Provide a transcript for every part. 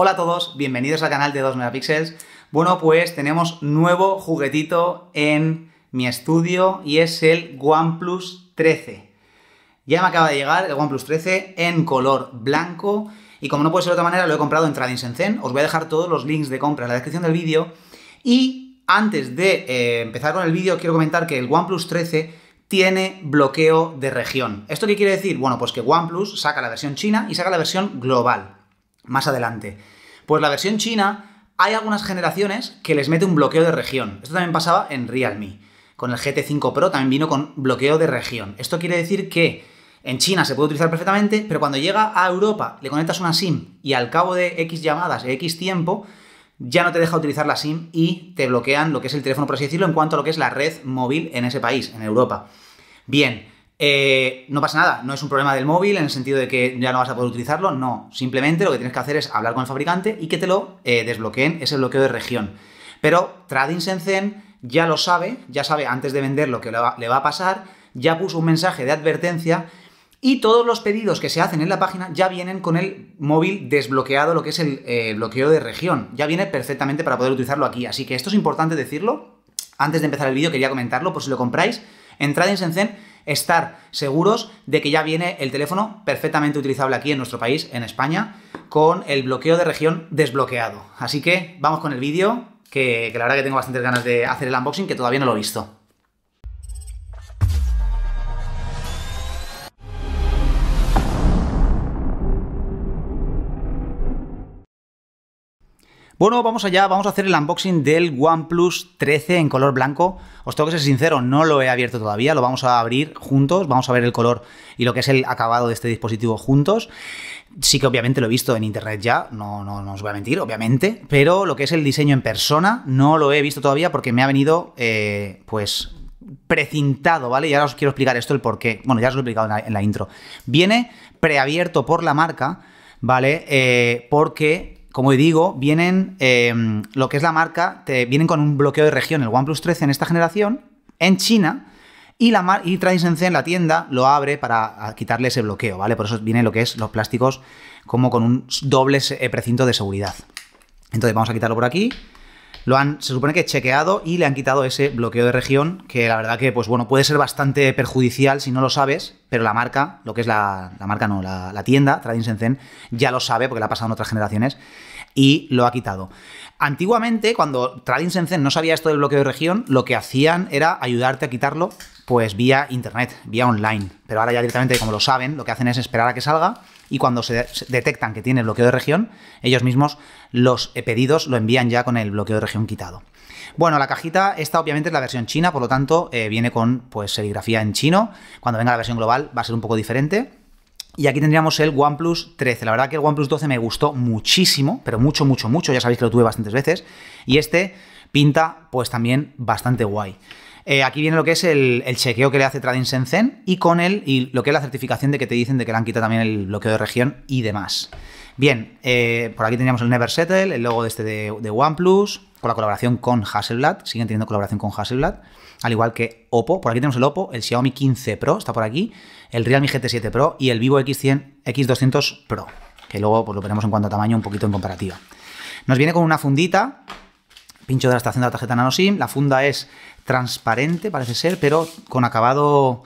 Hola a todos, bienvenidos al canal de 2 megapíxeles. Bueno, pues tenemos nuevo juguetito en mi estudio y es el OnePlus 13. Ya me acaba de llegar el OnePlus 13 en color blanco y como no puede ser de otra manera lo he comprado en Trading Shenzhen. Os voy a dejar todos los links de compra en la descripción del vídeo y antes de eh, empezar con el vídeo quiero comentar que el OnePlus 13 tiene bloqueo de región. ¿Esto qué quiere decir? Bueno, pues que OnePlus saca la versión china y saca la versión global más adelante. Pues la versión china, hay algunas generaciones que les mete un bloqueo de región. Esto también pasaba en Realme. Con el GT5 Pro también vino con bloqueo de región. Esto quiere decir que en China se puede utilizar perfectamente, pero cuando llega a Europa le conectas una SIM y al cabo de X llamadas X tiempo ya no te deja utilizar la SIM y te bloquean lo que es el teléfono, por así decirlo, en cuanto a lo que es la red móvil en ese país, en Europa. Bien, eh, no pasa nada, no es un problema del móvil en el sentido de que ya no vas a poder utilizarlo, no. Simplemente lo que tienes que hacer es hablar con el fabricante y que te lo eh, desbloqueen ese bloqueo de región. Pero Trading ya lo sabe, ya sabe antes de vender lo que le va a pasar, ya puso un mensaje de advertencia y todos los pedidos que se hacen en la página ya vienen con el móvil desbloqueado, lo que es el eh, bloqueo de región. Ya viene perfectamente para poder utilizarlo aquí. Así que esto es importante decirlo. Antes de empezar el vídeo quería comentarlo por si lo compráis. Entrad en Sensen estar seguros de que ya viene el teléfono perfectamente utilizable aquí en nuestro país, en España, con el bloqueo de región desbloqueado. Así que vamos con el vídeo, que, la verdad que tengo bastantes ganas de hacer el unboxing, que todavía no lo he visto. Bueno, vamos allá, vamos a hacer el unboxing del OnePlus 13 en color blanco. Os tengo que ser sincero, no lo he abierto todavía, lo vamos a abrir juntos, vamos a ver el color y lo que es el acabado de este dispositivo juntos. Sí que obviamente lo he visto en internet ya, no, no, os voy a mentir, obviamente, pero lo que es el diseño en persona no lo he visto todavía porque me ha venido, eh, pues, precintado, ¿vale? Y ahora os quiero explicar esto, el por Bueno, ya os lo he explicado en la, intro. Viene preabierto por la marca, ¿vale? Eh, porque como digo, vienen em, lo que es la marca, te, vienen con un bloqueo de región, el OnePlus 13 en esta generación, en China, y, la, y en la tienda lo abre para quitarle ese bloqueo, ¿vale? Por eso viene lo que es los plásticos como con un doble eh, precinto de seguridad. Entonces vamos a quitarlo por aquí lo han, se supone que chequeado y le han quitado ese bloqueo de región, que la verdad que, pues bueno, puede ser bastante perjudicial si no lo sabes, pero la marca, lo que es la, la marca no, la, tienda, Trading ya lo sabe porque la ha pasado en otras generaciones y lo ha quitado. Antiguamente, cuando Trading no sabía esto del bloqueo de región, lo que hacían era ayudarte a quitarlo pues vía internet, vía online. Pero ahora ya directamente, como lo saben, lo que hacen es esperar a que salga y cuando se detectan que tiene bloqueo de región, ellos mismos los eh, pedidos lo envían ya con el bloqueo de región quitado. Bueno, la cajita, esta obviamente es la versión china, por lo tanto eh, viene con pues, serigrafía en chino. Cuando venga la versión global va a ser un poco diferente. Y aquí tendríamos el OnePlus 13. La verdad que el OnePlus 12 me gustó muchísimo, pero mucho, mucho, mucho. Ya sabéis que lo tuve bastantes veces. Y este pinta pues también bastante guay. Eh, aquí viene lo que es el, chequeo que le hace Trading Shenzhen y con él, y lo que es la certificación de que te dicen de que le han quitado también el bloqueo de región y demás. Bien, eh, por aquí teníamos el Never Settle, el logo de este de, de OnePlus, con la colaboración con Hasselblad, siguen teniendo colaboración con Hasselblad, al igual que Oppo, por aquí tenemos el Oppo, el Xiaomi 15 Pro, está por aquí, el Realme GT7 Pro y el Vivo X100, X200 Pro, que luego pues, lo veremos en cuanto a tamaño un poquito en comparativa. Nos viene con una fundita pincho de la estación de la tarjeta NanoSIM. La funda es transparente, parece ser, pero con acabado.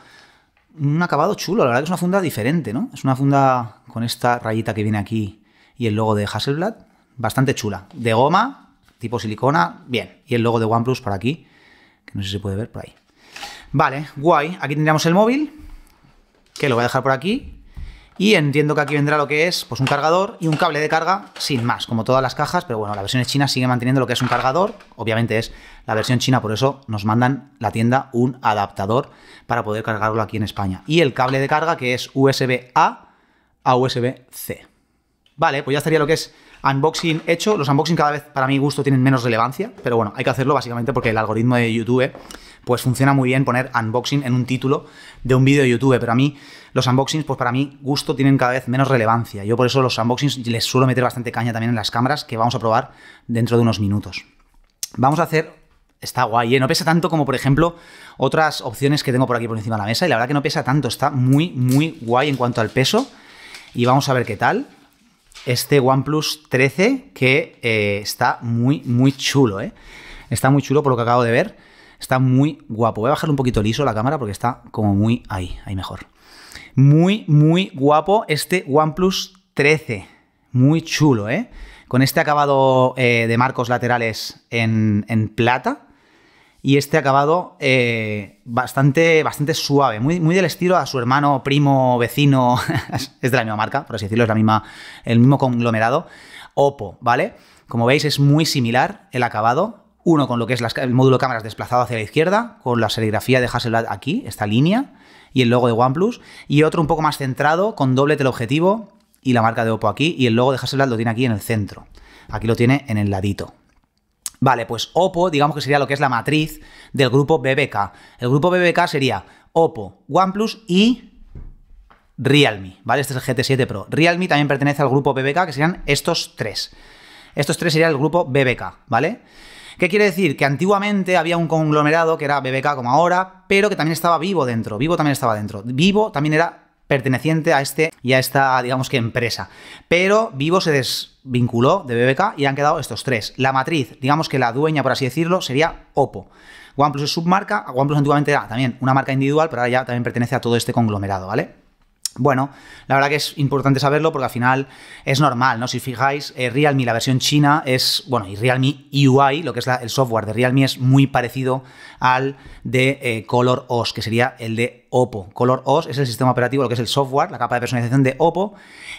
Un acabado chulo, la verdad que es una funda diferente, ¿no? Es una funda con esta rayita que viene aquí y el logo de Hasselblad, bastante chula. De goma, tipo silicona, bien. Y el logo de OnePlus por aquí, que no sé si se puede ver por ahí. Vale, guay. Aquí tendríamos el móvil, que lo voy a dejar por aquí. Y entiendo que aquí vendrá lo que es pues un cargador y un cable de carga sin más, como todas las cajas, pero bueno, la versión china sigue manteniendo lo que es un cargador, obviamente es la versión china, por eso nos mandan la tienda un adaptador para poder cargarlo aquí en España. Y el cable de carga que es USB A a USB C. Vale, pues ya estaría lo que es unboxing hecho. Los unboxing cada vez para mi gusto tienen menos relevancia, pero bueno, hay que hacerlo básicamente porque el algoritmo de YouTube pues funciona muy bien poner unboxing en un título de un vídeo de YouTube, pero a mí los unboxings, pues para mí, gusto, tienen cada vez menos relevancia. Yo por eso los unboxings les suelo meter bastante caña también en las cámaras, que vamos a probar dentro de unos minutos. Vamos a hacer está guay, ¿eh? No pesa tanto como, por ejemplo, otras opciones que tengo por aquí por encima de la mesa. Y la verdad que no pesa tanto, está muy, muy guay en cuanto al peso. Y vamos a ver qué tal. Este OnePlus 13 que eh, está muy, muy chulo, ¿eh? Está muy chulo por lo que acabo de ver. Está muy guapo. Voy a bajar un poquito liso la cámara porque está como muy ahí, ahí mejor. Muy, muy guapo este OnePlus 13. Muy chulo, ¿eh? Con este acabado eh, de marcos laterales en, en, plata y este acabado eh, bastante, bastante suave, muy, muy del estilo a su hermano, primo, vecino, es de la misma marca, por así decirlo, es la misma, el mismo conglomerado, Oppo, ¿vale? Como veis es muy similar el acabado, uno con lo que es el módulo cámaras desplazado hacia la izquierda, con la serigrafía de Hasselblad aquí, esta línea, y el logo de OnePlus. Y otro un poco más centrado, con doble teleobjetivo y la marca de Oppo aquí. Y el logo de Hasselblad lo tiene aquí en el centro. Aquí lo tiene en el ladito. Vale, pues Oppo, digamos que sería lo que es la matriz del grupo BBK. El grupo BBK sería Oppo, OnePlus y Realme, ¿vale? Este es el GT7 Pro. Realme también pertenece al grupo BBK, que serían estos tres. Estos tres serían el grupo BBK, ¿vale? ¿Qué quiere decir? Que antiguamente había un conglomerado que era BBK como ahora, pero que también estaba Vivo dentro. Vivo también estaba dentro. Vivo también era perteneciente a este y a esta, digamos que empresa. Pero Vivo se desvinculó de BBK y han quedado estos tres. La matriz, digamos que la dueña, por así decirlo, sería Oppo. OnePlus es submarca, OnePlus antiguamente era también una marca individual, pero ahora ya también pertenece a todo este conglomerado, ¿vale? Bueno, la verdad que es importante saberlo porque al final es normal, ¿no? Si fijáis, eh, Realme, la versión china, es, bueno, y Realme UI, lo que es el software de Realme, es muy parecido al de ColorOS, eh, Color OS, que sería el de Oppo. Color OS es el sistema operativo, lo que es el software, la capa de personalización de Oppo.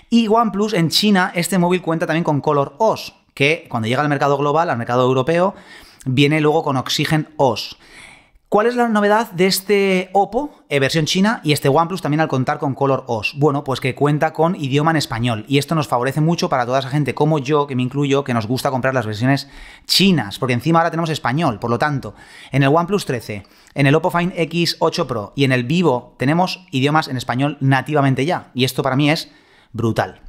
Y OnePlus en China, este móvil cuenta también con Color OS, que cuando llega al mercado global, al mercado europeo, viene luego con Oxygen OS. ¿Cuál es la novedad de este Oppo, eh, versión china, y este OnePlus también al contar con Color OS? Bueno, pues que cuenta con idioma en español, y esto nos favorece mucho para toda esa gente como yo, que me incluyo, que nos gusta comprar las versiones chinas, porque encima ahora tenemos español, por lo tanto, en el OnePlus 13, en el Oppo Find X8 Pro y en el Vivo tenemos idiomas en español nativamente ya, y esto para mí es brutal.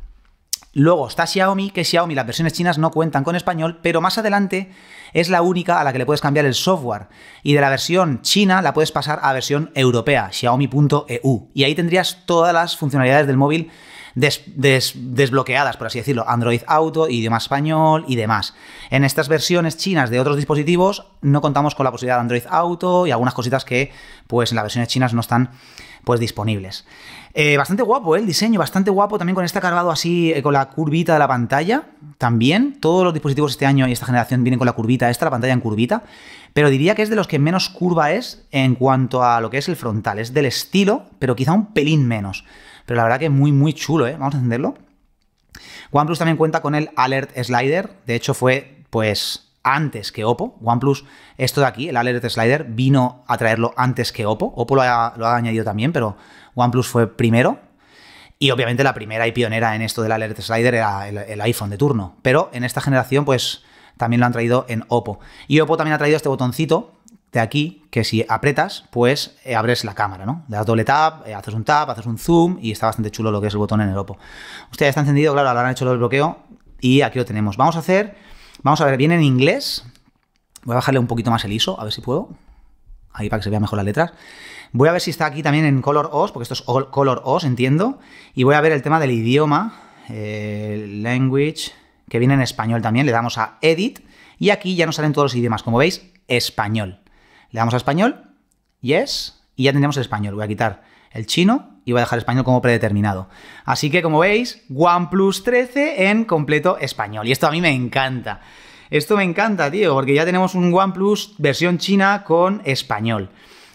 Luego está Xiaomi, que Xiaomi las versiones chinas no cuentan con español, pero más adelante es la única a la que le puedes cambiar el software. Y de la versión china la puedes pasar a versión europea, xiaomi.eu. Y ahí tendrías todas las funcionalidades del móvil desbloqueadas, por así decirlo. Android Auto, idioma español y demás. En estas versiones chinas de otros dispositivos no contamos con la posibilidad de Android Auto y algunas cositas que pues en las versiones chinas no están pues disponibles. Eh, bastante guapo ¿eh? el diseño, bastante guapo también con este cargado así, eh, con la curvita de la pantalla. También todos los dispositivos este año y esta generación vienen con la curvita esta, la pantalla en curvita. Pero diría que es de los que menos curva es en cuanto a lo que es el frontal. Es del estilo, pero quizá un pelín menos. Pero la verdad que muy, muy chulo, ¿eh? Vamos a encenderlo. OnePlus también cuenta con el Alert Slider. De hecho, fue, pues, antes que Oppo. OnePlus, esto de aquí, el Alert Slider, vino a traerlo antes que Oppo. Oppo lo ha, añadido también, pero OnePlus fue primero. Y obviamente la primera y pionera en esto del Alert Slider era el, iPhone de turno. Pero en esta generación, pues también lo han traído en Oppo. Y Oppo también ha traído este botoncito de aquí, que si apretas, pues eh, abres la cámara, ¿no? Le das doble tap, eh, haces un tap, haces un zoom y está bastante chulo lo que es el botón en el Oppo. Usted ya está encendido, claro, ahora han hecho el bloqueo y aquí lo tenemos. Vamos a hacer Vamos a ver, viene en inglés. Voy a bajarle un poquito más el ISO, a ver si puedo. Ahí para que se vean mejor las letras. Voy a ver si está aquí también en Color OS, porque esto es Color OS, entiendo. Y voy a ver el tema del idioma, eh, Language, que viene en español también. Le damos a Edit y aquí ya nos salen todos los idiomas. Como veis, español. Le damos a español, Yes, y ya tenemos el español. Voy a quitar el chino voy a dejar español como predeterminado. Así que, como veis, OnePlus 13 en completo español. Y esto a mí me encanta. Esto me encanta, tío, porque ya tenemos un OnePlus versión china con español.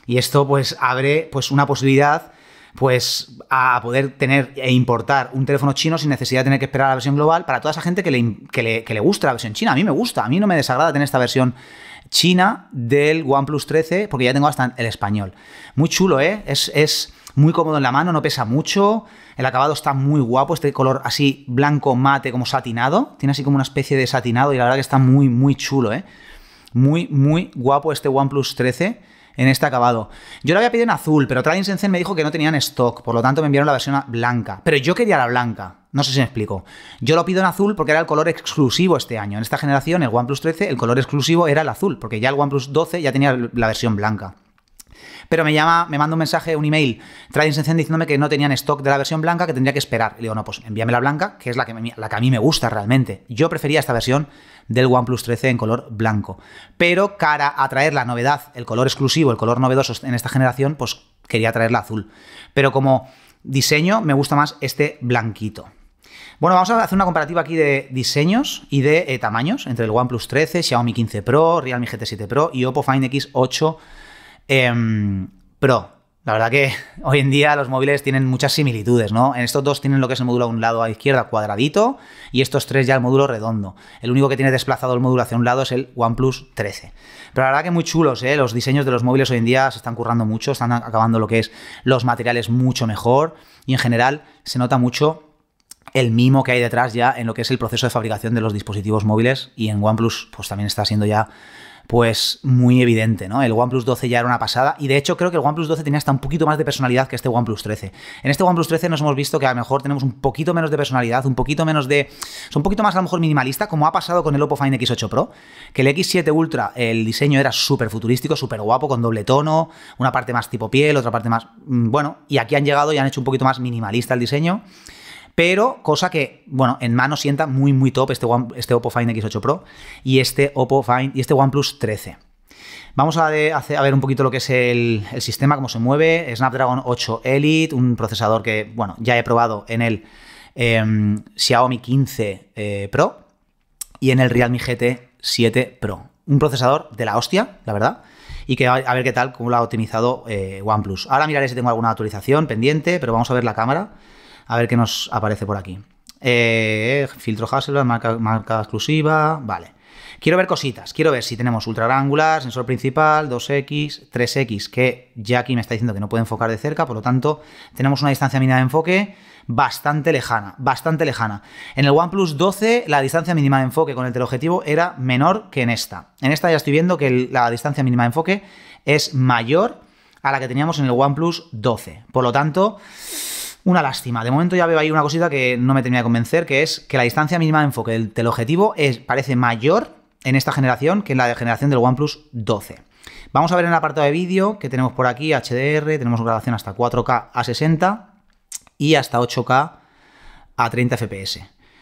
Y esto pues abre pues una posibilidad pues a poder tener e importar un teléfono chino sin necesidad de tener que esperar a la versión global para toda esa gente que le, que le gusta la versión china. A mí me gusta, a mí no me desagrada tener esta versión china del OnePlus 13, porque ya tengo hasta el español. Muy chulo, ¿eh? Es, es, muy cómodo en la mano, no pesa mucho. El acabado está muy guapo, este color así blanco mate, como satinado. Tiene así como una especie de satinado y la verdad que está muy, muy chulo, ¿eh? Muy, muy guapo este OnePlus 13 en este acabado. Yo lo había pedido en azul, pero Trading Sense me dijo que no tenían stock, por lo tanto me enviaron la versión blanca. Pero yo quería la blanca. No sé si me explico. Yo lo pido en azul porque era el color exclusivo este año. En esta generación, el OnePlus 13, el color exclusivo era el azul, porque ya el OnePlus 12 ya tenía la versión blanca pero me llama, me manda un mensaje, un email, Trading Sense diciéndome que no tenían stock de la versión blanca, que tendría que esperar. Le digo, no, pues envíame la blanca, que es la que, la que a mí me gusta realmente. Yo prefería esta versión del OnePlus 13 en color blanco. Pero cara a traer la novedad, el color exclusivo, el color novedoso en esta generación, pues quería traerla azul. Pero como diseño me gusta más este blanquito. Bueno, vamos a hacer una comparativa aquí de diseños y de eh, tamaños entre el OnePlus 13, Xiaomi 15 Pro, Realme GT7 Pro y Oppo Find X8 em, Pro. La verdad que hoy en día los móviles tienen muchas similitudes, ¿no? En estos dos tienen lo que es el módulo a un lado a izquierda cuadradito y estos tres ya el módulo redondo. El único que tiene desplazado el módulo hacia un lado es el OnePlus 13. Pero la verdad que muy chulos, ¿eh? Los diseños de los móviles hoy en día se están currando mucho, están acabando lo que es los materiales mucho mejor y en general se nota mucho el mimo que hay detrás ya en lo que es el proceso de fabricación de los dispositivos móviles y en OnePlus pues también está siendo ya pues muy evidente, ¿no? El OnePlus 12 ya era una pasada y de hecho creo que el OnePlus 12 tenía hasta un poquito más de personalidad que este OnePlus 13. En este OnePlus 13 nos hemos visto que a lo mejor tenemos un poquito menos de personalidad, un poquito menos de... Es un poquito más a lo mejor minimalista, como ha pasado con el Oppo Find X8 Pro, que el X7 Ultra, el diseño era súper futurístico, súper guapo, con doble tono, una parte más tipo piel, otra parte más... Mm, bueno, y aquí han llegado y han hecho un poquito más minimalista el diseño pero cosa que, bueno, en mano sienta muy, muy top este, este Oppo Find X8 Pro y este Oppo Find y este OnePlus 13. Vamos a, ver un poquito lo que es el, sistema, cómo se mueve. Snapdragon 8 Elite, un procesador que, bueno, ya he probado en el em, Xiaomi 15 eh, Pro y en el Realme GT 7 Pro. Un procesador de la hostia, la verdad. Y que a, ver qué tal, cómo lo ha optimizado eh, OnePlus. Ahora miraré si tengo alguna actualización pendiente, pero vamos a ver la cámara. A ver qué nos aparece por aquí. Eh, filtro Hasselblad, marca, exclusiva, vale. Quiero ver cositas, quiero ver si tenemos ultra angular, sensor principal, 2X, 3X, que ya aquí me está diciendo que no puede enfocar de cerca, por lo tanto tenemos una distancia mínima de enfoque bastante lejana, bastante lejana. En el OnePlus 12 la distancia mínima de enfoque con el teleobjetivo era menor que en esta. En esta ya estoy viendo que la distancia mínima de enfoque es mayor a la que teníamos en el OnePlus 12. Por lo tanto... Una lástima. De momento ya veo ahí una cosita que no me tenía de convencer, que es que la distancia mínima de enfoque del teleobjetivo es, parece mayor en esta generación que en la de generación del OnePlus 12. Vamos a ver en el apartado de vídeo que tenemos por aquí HDR, tenemos grabación hasta 4K a 60 y hasta 8K a 30 FPS.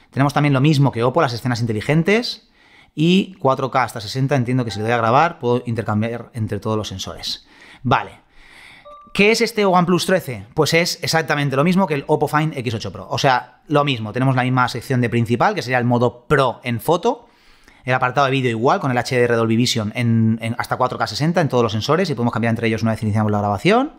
Tenemos también lo mismo que Oppo, las escenas inteligentes y 4K hasta 60, entiendo que si le doy a grabar puedo intercambiar entre todos los sensores. Vale, ¿Qué es este OnePlus 13? Pues es exactamente lo mismo que el Oppo Find X8 Pro. O sea, lo mismo. Tenemos la misma sección de principal, que sería el modo Pro en foto. El apartado de vídeo igual, con el HDR Dolby Vision en, hasta 4K60 en todos los sensores y podemos cambiar entre ellos una vez iniciamos la grabación.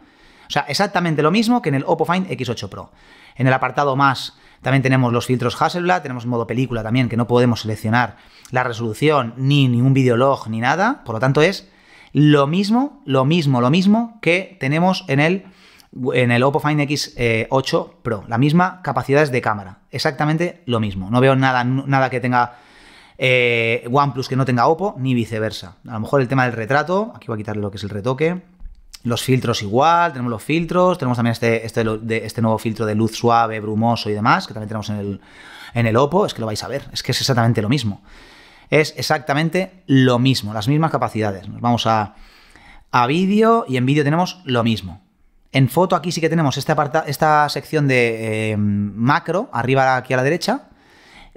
O sea, exactamente lo mismo que en el Oppo Find X8 Pro. En el apartado más también tenemos los filtros Hasselblad, tenemos modo película también, que no podemos seleccionar la resolución, ni ningún videolog, ni nada. Por lo tanto, es lo mismo, lo mismo, lo mismo que tenemos en el, en el Oppo Find X8 eh, Pro. La misma capacidades de cámara. Exactamente lo mismo. No veo nada, nada que tenga eh, OnePlus que no tenga Oppo, ni viceversa. A lo mejor el tema del retrato, aquí voy a quitarle lo que es el retoque. Los filtros igual, tenemos los filtros, tenemos también este, este, este nuevo filtro de luz suave, brumoso y demás, que también tenemos en el, en el Oppo, es que lo vais a ver, es que es exactamente lo mismo es exactamente lo mismo, las mismas capacidades. Nos vamos a, a vídeo y en vídeo tenemos lo mismo. En foto aquí sí que tenemos esta, esta sección de eh, macro, arriba aquí a la derecha,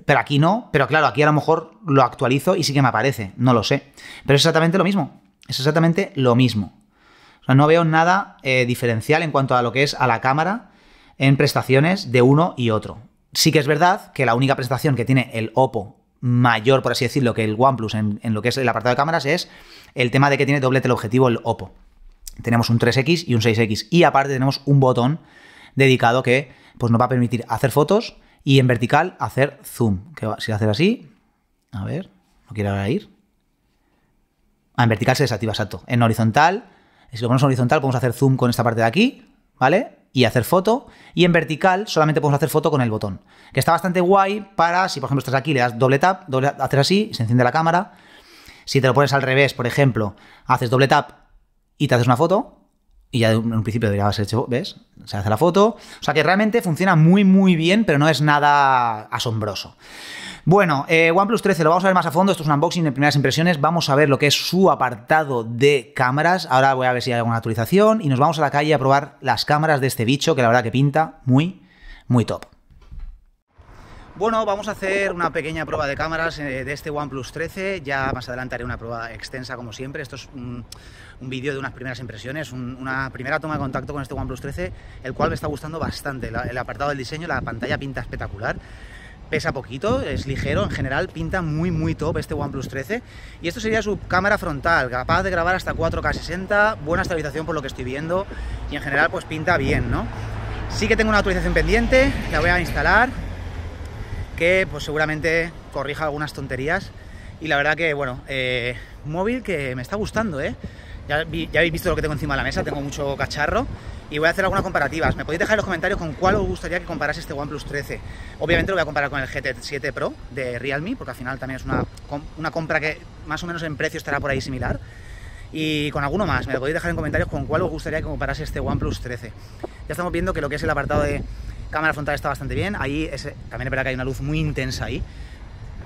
pero aquí no, pero claro, aquí a lo mejor lo actualizo y sí que me aparece, no lo sé. Pero es exactamente lo mismo, es exactamente lo mismo. no veo nada eh, diferencial en cuanto a lo que es a la cámara en prestaciones de uno y otro. Sí que es verdad que la única prestación que tiene el Oppo mayor, por así decirlo, que el OnePlus en, en lo que es el apartado de cámaras es el tema de que tiene doble teleobjetivo el Oppo. Tenemos un 3X y un 6X. Y aparte tenemos un botón dedicado que pues, nos va a permitir hacer fotos y en vertical hacer zoom. Que a hacer así, a ver, no quiero ahora ir. Ah, en vertical se desactiva, exacto. En horizontal, si lo ponemos en horizontal, podemos hacer zoom con esta parte de aquí, ¿vale? y hacer foto. Y en vertical solamente podemos hacer foto con el botón. Que está bastante guay para, si por ejemplo estás aquí, le das doble tap, doble, así, y se enciende la cámara. Si te lo pones al revés, por ejemplo, haces doble tap y te haces una foto. Y ya en un principio ser hecho, ¿ves? Se hace la foto. O sea que realmente funciona muy, muy bien, pero no es nada asombroso. Bueno, eh, OnePlus 13 lo vamos a ver más a fondo. Esto es un unboxing de primeras impresiones. Vamos a ver lo que es su apartado de cámaras. Ahora voy a ver si hay alguna actualización y nos vamos a la calle a probar las cámaras de este bicho que la verdad que pinta muy, muy top. Bueno, vamos a hacer una pequeña prueba de cámaras eh, de este OnePlus 13. Ya más adelante haré una prueba extensa como siempre. Esto es un, vídeo de unas primeras impresiones, una primera toma de contacto con este OnePlus 13, el cual me está gustando bastante. el apartado del diseño, la pantalla pinta espectacular pesa poquito, es ligero, en general pinta muy muy top este OnePlus 13 y esto sería su cámara frontal, capaz de grabar hasta 4K 60, buena estabilización por lo que estoy viendo y en general pues pinta bien, ¿no? Sí que tengo una actualización pendiente, la voy a instalar, que pues seguramente corrija algunas tonterías y la verdad que, bueno, eh, móvil que me está gustando, ¿eh? Ya, habéis visto lo que tengo encima de la mesa, tengo mucho cacharro y voy a hacer algunas comparativas. Me podéis dejar en los comentarios con cuál os gustaría que comparase este OnePlus 13. Obviamente lo voy a comparar con el GT7 Pro de Realme, porque al final también es una, compra que más o menos en precio estará por ahí similar. Y con alguno más, me lo podéis dejar en comentarios con cuál os gustaría que comparase este OnePlus 13. Ya estamos viendo que lo que es el apartado de cámara frontal está bastante bien. Ahí también es verdad que hay una luz muy intensa ahí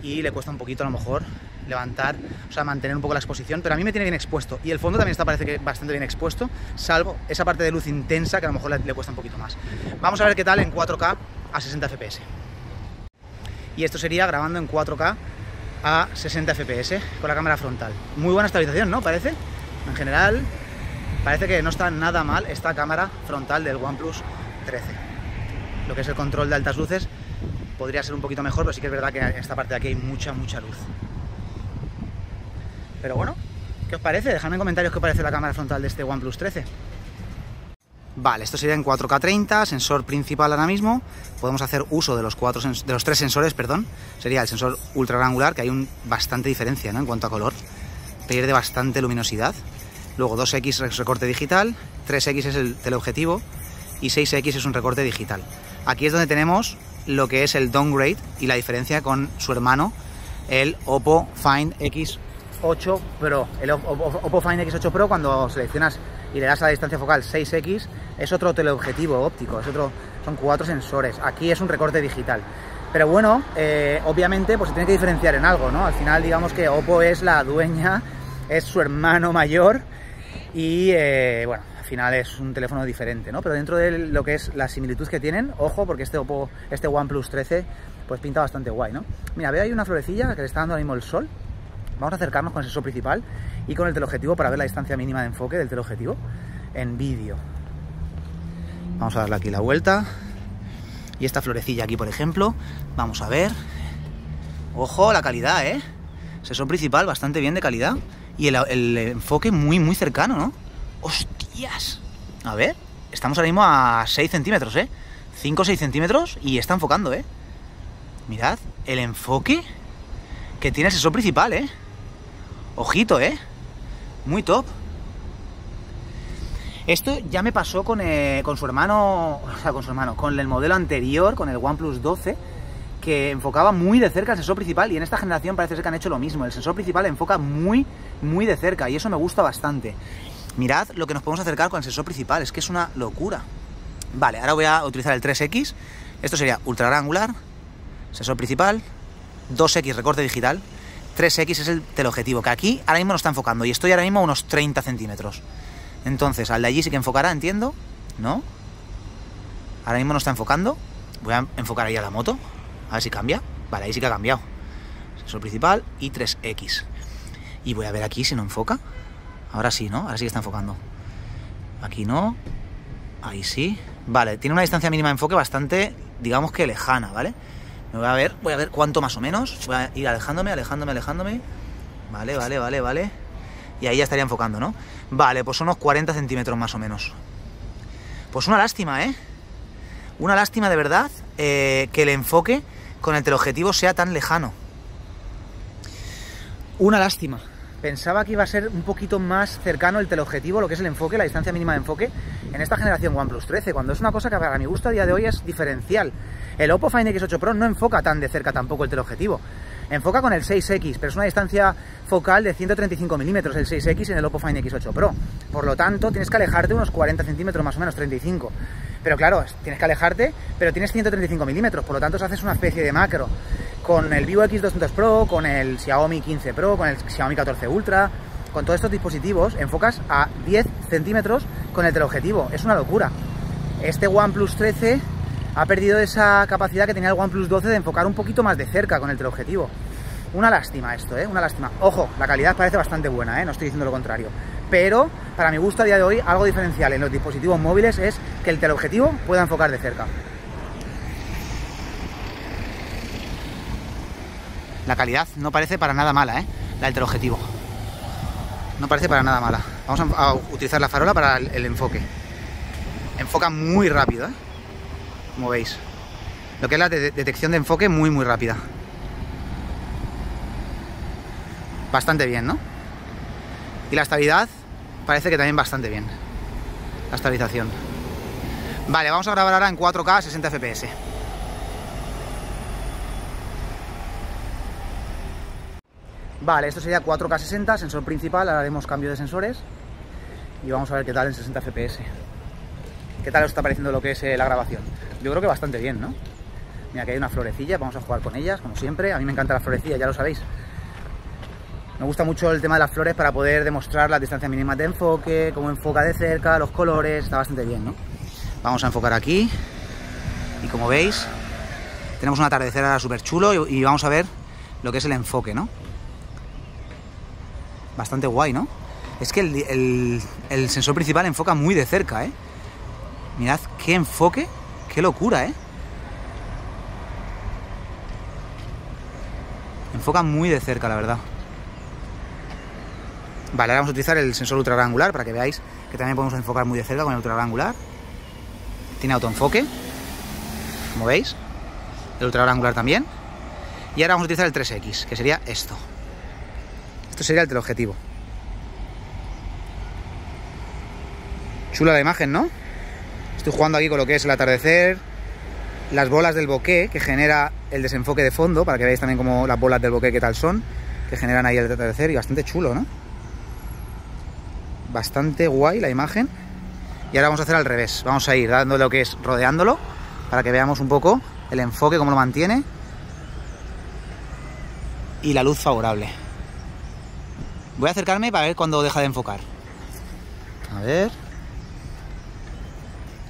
y le cuesta un poquito a lo mejor levantar, o sea, mantener un poco la exposición, pero a mí me tiene bien expuesto y el fondo también está parece que bastante bien expuesto, salvo esa parte de luz intensa que a lo mejor le, le cuesta un poquito más. Vamos a ver qué tal en 4K a 60 FPS. Y esto sería grabando en 4K a 60 FPS con la cámara frontal. Muy buena estabilización, ¿no? Parece. En general, parece que no está nada mal esta cámara frontal del OnePlus 13. Lo que es el control de altas luces podría ser un poquito mejor, pero sí que es verdad que en esta parte de aquí hay mucha, mucha luz. Pero bueno, ¿qué os parece? Dejadme en comentarios qué os parece la cámara frontal de este OnePlus 13. Vale, esto sería en 4K30, sensor principal ahora mismo. Podemos hacer uso de los, cuatro de los tres sensores, perdón. Sería el sensor ultra angular que hay un, bastante diferencia en cuanto a color. Pierde bastante luminosidad. Luego 2X recorte digital, 3X es el teleobjetivo y 6X es un recorte digital. Aquí es donde tenemos lo que es el downgrade y la diferencia con su hermano, el Oppo Find X8 Pro. El Oppo Find X8 Pro, cuando seleccionas y le das a la distancia focal 6X, es otro teleobjetivo óptico, es otro, son cuatro sensores. Aquí es un recorte digital. Pero bueno, eh, obviamente pues se tiene que diferenciar en algo, ¿no? Al final digamos que Oppo es la dueña, es su hermano mayor y eh, bueno, al final es un teléfono diferente, ¿no? Pero dentro de lo que es la similitud que tienen, ojo, porque este Oppo, este OnePlus 13, pues pinta bastante guay, ¿no? Mira, veo ahí una florecilla que le está dando ahora mismo el sol. Vamos a acercarnos con el sensor principal y con el teleobjetivo para ver la distancia mínima de enfoque del teleobjetivo en vídeo. Vamos a darle aquí la vuelta. Y esta florecilla aquí, por ejemplo, vamos a ver. Ojo, la calidad, ¿eh? Sensor principal bastante bien de calidad y el, enfoque muy, muy cercano, ¿no? ¡Hostias! A ver, estamos ahora mismo a 6 centímetros, ¿eh? 5 o 6 centímetros y está enfocando, ¿eh? Mirad, el enfoque que tiene el sensor principal, ¿eh? Ojito, ¿eh? Muy top. Esto ya me pasó con, eh, con su hermano, o sea, con su hermano, con el modelo anterior, con el OnePlus 12, que enfocaba muy de cerca el sensor principal y en esta generación parece ser que han hecho lo mismo. El sensor principal enfoca muy, muy de cerca y eso me gusta bastante. Mirad lo que nos podemos acercar con el sensor principal, es que es una locura. Vale, ahora voy a utilizar el 3X. Esto sería ultra angular, sensor principal, 2X recorte digital, 3X es el teleobjetivo, que aquí ahora mismo no está enfocando y estoy ahora mismo a unos 30 centímetros. Entonces, al de allí sí que enfocará, entiendo, ¿no? Ahora mismo no está enfocando. Voy a enfocar ahí a la moto, a ver si cambia. Vale, ahí sí que ha cambiado. Sensor principal y 3X. Y voy a ver aquí si no enfoca. Ahora sí, ¿no? Ahora sí que está enfocando. Aquí no. Ahí sí. Vale, tiene una distancia mínima de enfoque bastante, digamos que lejana, ¿vale? Me voy a ver, voy a ver cuánto más o menos. Voy a ir alejándome, alejándome, alejándome. Vale, vale, vale, vale. Y ahí ya estaría enfocando, ¿no? Vale, pues unos 40 centímetros más o menos. Pues una lástima, ¿eh? Una lástima de verdad eh, que el enfoque con el teleobjetivo sea tan lejano. Una lástima. Pensaba que iba a ser un poquito más cercano el teleobjetivo, lo que es el enfoque, la distancia mínima de enfoque, en esta generación OnePlus 13, cuando es una cosa que para mi gusto a día de hoy es diferencial. El Oppo Find X8 Pro no enfoca tan de cerca tampoco el teleobjetivo. Enfoca con el 6X, pero es una distancia focal de 135 milímetros el 6X en el Oppo Find X8 Pro. Por lo tanto, tienes que alejarte unos 40 centímetros más o menos, 35. Pero claro, tienes que alejarte, pero tienes 135 milímetros, por lo tanto haces una especie de macro. Con el Vivo X200 Pro, con el Xiaomi 15 Pro, con el Xiaomi 14 Ultra, con todos estos dispositivos, enfocas a 10 centímetros con el teleobjetivo. Es una locura. Este OnePlus 13 ha perdido esa capacidad que tenía el OnePlus 12 de enfocar un poquito más de cerca con el teleobjetivo. Una lástima esto, ¿eh? Una lástima. Ojo, la calidad parece bastante buena, ¿eh? No estoy diciendo lo contrario pero para mi gusto a día de hoy algo diferencial en los dispositivos móviles es que el teleobjetivo pueda enfocar de cerca. La calidad no parece para nada mala, ¿eh? la del teleobjetivo. No parece para nada mala. Vamos a, utilizar la farola para el, enfoque. Enfoca muy rápido, ¿eh? como veis. Lo que es la detección de enfoque muy, muy rápida. Bastante bien, ¿no? Y la estabilidad parece que también bastante bien la estabilización. Vale, vamos a grabar ahora en 4K 60 FPS. Vale, esto sería 4K 60, sensor principal, ahora haremos cambio de sensores y vamos a ver qué tal en 60 FPS. ¿Qué tal os está pareciendo lo que es eh, la grabación? Yo creo que bastante bien, ¿no? Mira, aquí hay una florecilla, vamos a jugar con ellas, como siempre. A mí me encanta la florecilla, ya lo sabéis. Me gusta mucho el tema de las flores para poder demostrar la distancia mínima de enfoque, cómo enfoca de cerca, los colores, está bastante bien, ¿no? Vamos a enfocar aquí y como veis tenemos un atardecer ahora súper chulo y, vamos a ver lo que es el enfoque, ¿no? Bastante guay, ¿no? Es que el, el sensor principal enfoca muy de cerca, ¿eh? Mirad qué enfoque, qué locura, ¿eh? Enfoca muy de cerca, la verdad. Vale, ahora vamos a utilizar el sensor ultra-angular para que veáis que también podemos enfocar muy de cerca con el ultra-angular Tiene autoenfoque, como veis. El ultra-angular también. Y ahora vamos a utilizar el 3X, que sería esto. Esto sería el teleobjetivo. Chula la imagen, ¿no? Estoy jugando aquí con lo que es el atardecer, las bolas del bokeh que genera el desenfoque de fondo, para que veáis también cómo las bolas del bokeh qué tal son, que generan ahí el atardecer y bastante chulo, ¿no? bastante guay la imagen. Y ahora vamos a hacer al revés. Vamos a ir dando lo que es rodeándolo para que veamos un poco el enfoque, cómo lo mantiene y la luz favorable. Voy a acercarme para ver cuándo deja de enfocar. A ver.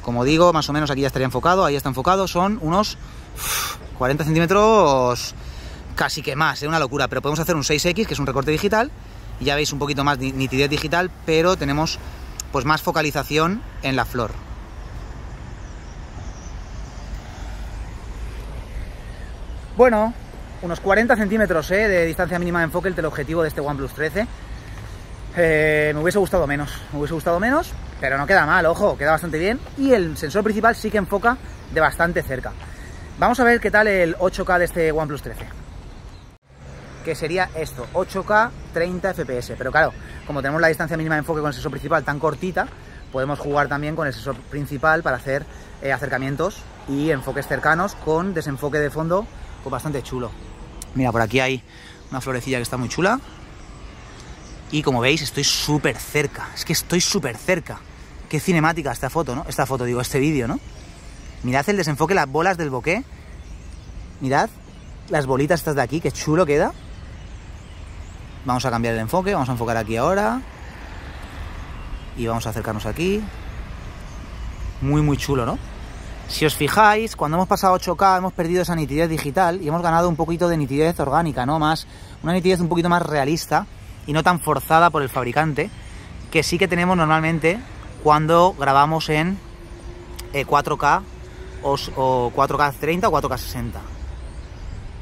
Como digo, más o menos aquí ya estaría enfocado, ahí está enfocado, son unos 40 centímetros casi que más, es ¿eh? una locura, pero podemos hacer un 6X, que es un recorte digital, ya veis un poquito más nitidez digital, pero tenemos pues más focalización en la flor. Bueno, unos 40 centímetros eh, de distancia mínima de enfoque el objetivo de este OnePlus 13. Eh, me hubiese gustado menos, me hubiese gustado menos, pero no queda mal, ojo, queda bastante bien. Y el sensor principal sí que enfoca de bastante cerca. Vamos a ver qué tal el 8K de este OnePlus 13 que sería esto, 8K 30 FPS. Pero claro, como tenemos la distancia mínima de enfoque con el sensor principal tan cortita, podemos jugar también con el sensor principal para hacer eh, acercamientos y enfoques cercanos con desenfoque de fondo pues bastante chulo. Mira, por aquí hay una florecilla que está muy chula. Y como veis, estoy súper cerca. Es que estoy súper cerca. Qué cinemática esta foto, ¿no? Esta foto, digo, este vídeo, ¿no? Mirad el desenfoque, las bolas del bokeh. Mirad las bolitas estas de aquí, qué chulo queda. Vamos a cambiar el enfoque, vamos a enfocar aquí ahora. Y vamos a acercarnos aquí. Muy, muy chulo, ¿no? Si os fijáis, cuando hemos pasado 8K hemos perdido esa nitidez digital y hemos ganado un poquito de nitidez orgánica, ¿no? Más, una nitidez un poquito más realista y no tan forzada por el fabricante, que sí que tenemos normalmente cuando grabamos en 4K eh, o 4K 30 o 4K 60.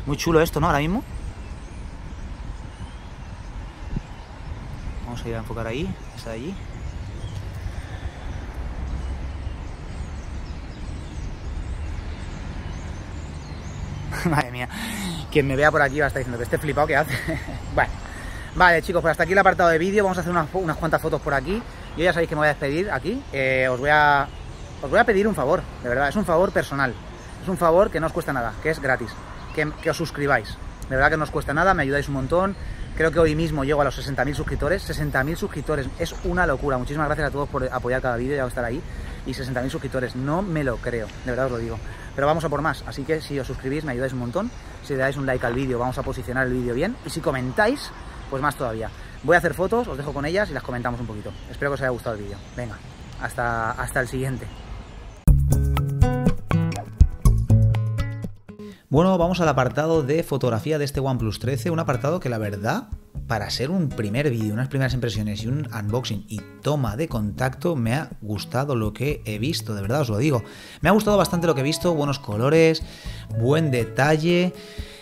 Muy chulo esto, ¿no? Ahora mismo. Se a a enfocar ahí, de allí. Madre mía, quien me vea por aquí va a estar diciendo que esté flipado que hace. vale. vale, chicos, pues hasta aquí el apartado de vídeo. Vamos a hacer unas, cuantas fotos por aquí. Yo ya sabéis que me voy a despedir aquí. Eh, os, voy a, os voy a pedir un favor, de verdad. Es un favor personal. Es un favor que no os cuesta nada, que es gratis. que os suscribáis. De verdad que no os cuesta nada, me ayudáis un montón. Creo que hoy mismo llego a los 60.000 suscriptores. 60.000 suscriptores es una locura. Muchísimas gracias a todos por apoyar cada vídeo y a estar ahí. Y 60.000 suscriptores, no me lo creo, de verdad os lo digo. Pero vamos a por más, así que si os suscribís me ayudáis un montón. Si le dais un like al vídeo, vamos a posicionar el vídeo bien. Y si comentáis, pues más todavía. Voy a hacer fotos, os dejo con ellas y las comentamos un poquito. Espero que os haya gustado el vídeo. Venga, hasta, hasta el siguiente. Bueno, vamos al apartado de fotografía de este OnePlus 13, un apartado que la verdad, para ser un primer vídeo, unas primeras impresiones y un unboxing y toma de contacto, me ha gustado lo que he visto, de verdad os lo digo. Me ha gustado bastante lo que he visto, buenos colores, buen detalle.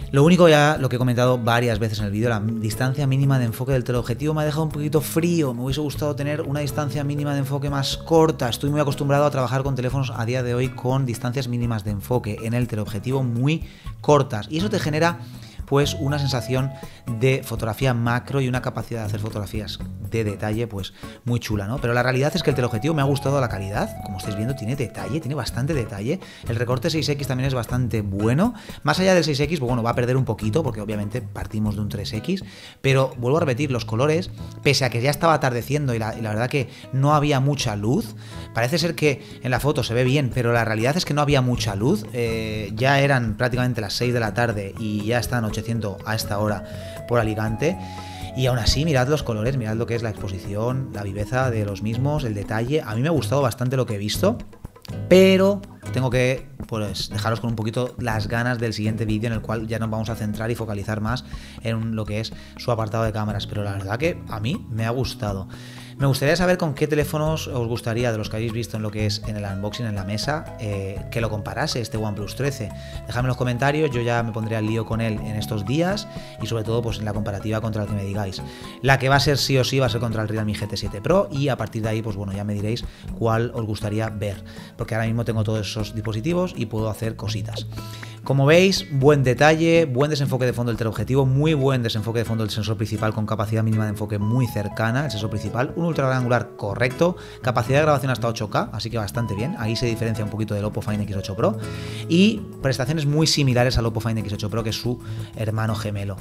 Lo único ya, lo que he comentado varias veces en el vídeo, la distancia mínima de enfoque del teleobjetivo me ha dejado un poquito frío, me hubiese gustado tener una distancia mínima de enfoque más corta, estoy muy acostumbrado a trabajar con teléfonos a día de hoy con distancias mínimas de enfoque en el teleobjetivo muy cortas y eso te genera pues una sensación de fotografía macro y una capacidad de hacer fotografías de detalle pues muy chula, ¿no? Pero la realidad es que el teleobjetivo me ha gustado la calidad, como estáis viendo tiene detalle, tiene bastante detalle, el recorte 6X también es bastante bueno, más allá del 6X, pues, bueno, va a perder un poquito porque obviamente partimos de un 3X, pero vuelvo a repetir, los colores, pese a que ya estaba atardeciendo y la, verdad que no había mucha luz, parece ser que en la foto se ve bien, pero la realidad es que no había mucha luz, eh, ya eran prácticamente las 6 de la tarde y ya está noche siento a esta hora por Alicante. Y aún así, mirad los colores, mirad lo que es la exposición, la viveza de los mismos, el detalle. A mí me ha gustado bastante lo que he visto, pero tengo que pues, dejaros con un poquito las ganas del siguiente vídeo en el cual ya nos vamos a centrar y focalizar más en lo que es su apartado de cámaras. Pero la verdad que a mí me ha gustado. Me gustaría saber con qué teléfonos os gustaría, de los que habéis visto en lo que es en el unboxing, en la mesa, eh, que lo comparase este OnePlus 13. Dejadme en los comentarios, yo ya me pondré al lío con él en estos días y sobre todo pues en la comparativa contra el que me digáis. La que va a ser sí o sí va a ser contra el Realme GT7 Pro y a partir de ahí pues bueno, ya me diréis cuál os gustaría ver, porque ahora mismo tengo todos esos dispositivos y puedo hacer cositas. Como veis, buen detalle, buen desenfoque de fondo del teleobjetivo, muy buen desenfoque de fondo del sensor principal con capacidad mínima de enfoque muy cercana, el sensor principal, un ultra angular correcto, capacidad de grabación hasta 8K, así que bastante bien, ahí se diferencia un poquito del Oppo Find X8 Pro y prestaciones muy similares al Oppo Find X8 Pro que es su hermano gemelo.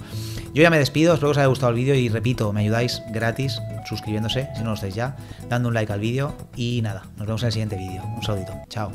Yo ya me despido, espero que os haya gustado el vídeo y repito, me ayudáis gratis suscribiéndose si no lo estáis ya, dando un like al vídeo y nada, nos vemos en el siguiente vídeo. Un saludito, chao.